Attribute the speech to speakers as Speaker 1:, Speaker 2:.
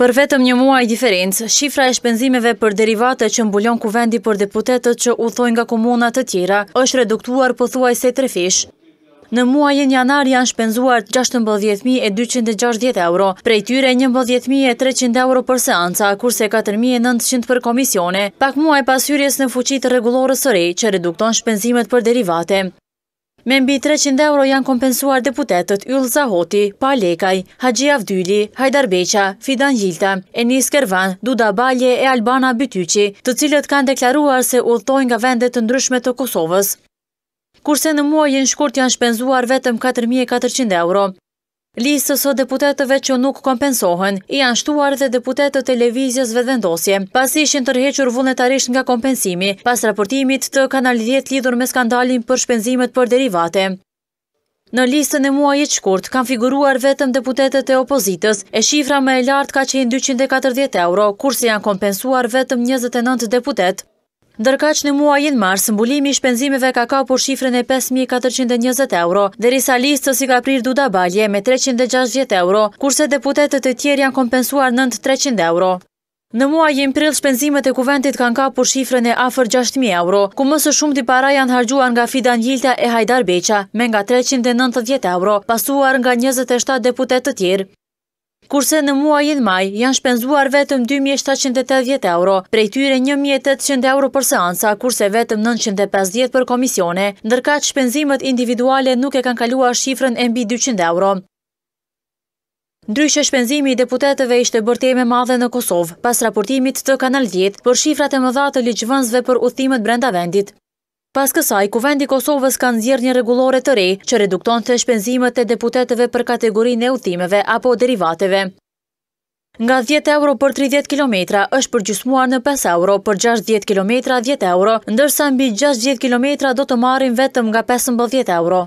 Speaker 1: Për vetëm një muaj diferencë, shifra e shpenzimeve për derivate që mbulon kuvendi për deputetet që uthojnë nga komunat të tjera, është reduktuar thuaj se tre fish. Në muaj e njanar janë shpenzuar 16.260 euro, prej tyre 11.300 euro për seansa, kurse 4.900 për komisione, pak muaj pasyrjes në fuqit regulorës sërej që redukton shpenzimet për derivate. Me mbi 300 euro janë kompensuar deputetët Yul Zahoti, Palekaj, Haji Avdyli, Hajdar Beqa, Fidan Gjilta, Enis Kervan, Duda Balje e Albana Bytyqi, të cilët kanë deklaruar se ullëtojnë nga vendet të ndryshme të Kosovës. Kurse në muajin shkurt janë shpenzuar vetëm 4.400 euro. Lisës o deputetëve që nuk kompensohen, i anshtuar dhe deputetët televizjes vedendosje, pas ishin tërhequr vullnetarisht nga kompensimi, pas raportimit të kanal 10 lidur me skandalin për shpenzimet për derivate. Në listën e muaj i të shkurt, kanë figuruar vetëm deputetet e opozitës, e shifra me e lartë ka qenë 240 euro, kurse janë kompensuar vetëm 29 deputetë që në muajin mars, mbulimi i shpenzimeve ka kapur shifrën e 5420 euro, risa listës i ka prirë Duda Balje me 360 euro, kurse deputetet e tjerë janë kompensuar 9300 euro. Në muajin prill, shpenzimet e kuventit kanë kapur shifrën e afer 6000 euro, ku mësë shumë të para janë hargjuan nga Fidan Gjilta e Hajdar Beqa, me nga 390 euro, pasuar nga 27 deputet të tjerë kurse në muajin maj janë shpenzuar vetëm 2780 euro, prej tyre 1800 euro për seansa, kurse vetëm 950 për komisione, ndërka që shpenzimet individuale nuk e kanë kalua shifrën e mbi 200 euro. Ndryshe shpenzimi i deputetëve ishte bërteme madhe në Kosovë, pas raportimit të kanal 10 për shifrat e mëdha të liqëvënzve për uthimet brenda vendit, Pas kësaj, Kuvendi Kosovës kanë zjerë një regulore të rej që redukton të shpenzimet e deputeteve për kategori në utimeve apo derivateve. Nga 10 euro për 30 km është përgjysmuar në 5 euro për 60 km 10 euro, ndërsa mbi 60 km do të marim vetëm nga 15 euro.